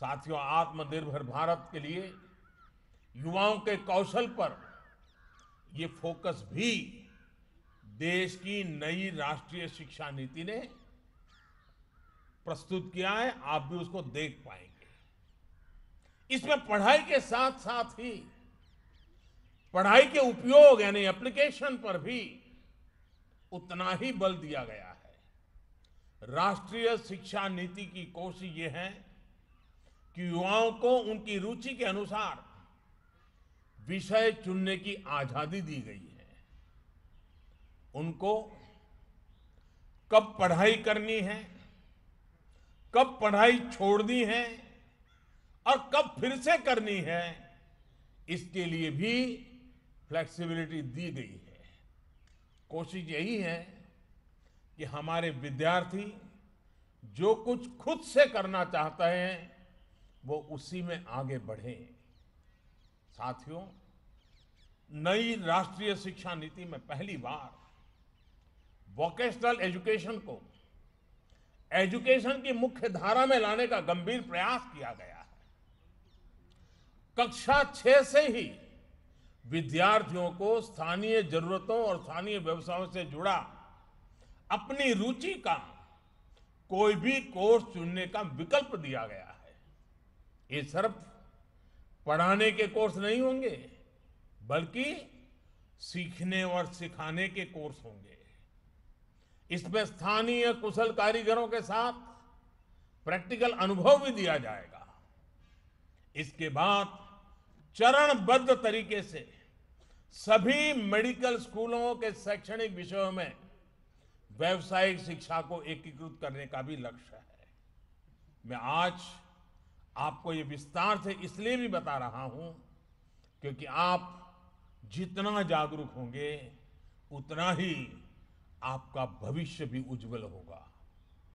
साथियों आत्मनिर्भर भारत के लिए युवाओं के कौशल पर ये फोकस भी देश की नई राष्ट्रीय शिक्षा नीति ने प्रस्तुत किया है आप भी उसको देख पाएंगे इसमें पढ़ाई के साथ साथ ही पढ़ाई के उपयोग यानी एप्लीकेशन पर भी उतना ही बल दिया गया है राष्ट्रीय शिक्षा नीति की कोशिश ये है कि युवाओं को उनकी रुचि के अनुसार विषय चुनने की आजादी दी गई है उनको कब पढ़ाई करनी है कब पढ़ाई छोड़नी है और कब फिर से करनी है इसके लिए भी फ्लेक्सिबिलिटी दी गई है कोशिश यही है कि हमारे विद्यार्थी जो कुछ खुद से करना चाहते हैं वो उसी में आगे बढ़े साथियों नई राष्ट्रीय शिक्षा नीति में पहली बार वोकेशनल एजुकेशन को एजुकेशन की मुख्य धारा में लाने का गंभीर प्रयास किया गया है कक्षा छह से ही विद्यार्थियों को स्थानीय जरूरतों और स्थानीय व्यवसायों से जुड़ा अपनी रुचि का कोई भी कोर्स चुनने का विकल्प दिया गया है ये सिर्फ पढ़ाने के कोर्स नहीं होंगे बल्कि सीखने और सिखाने के कोर्स होंगे इसमें स्थानीय कुशल कारीगरों के साथ प्रैक्टिकल अनुभव भी दिया जाएगा इसके बाद चरणबद्ध तरीके से सभी मेडिकल स्कूलों के शैक्षणिक विषयों में व्यावसायिक शिक्षा को एकीकृत करने का भी लक्ष्य है मैं आज आपको ये विस्तार से इसलिए भी बता रहा हूं क्योंकि आप जितना जागरूक होंगे उतना ही आपका भविष्य भी उज्जवल होगा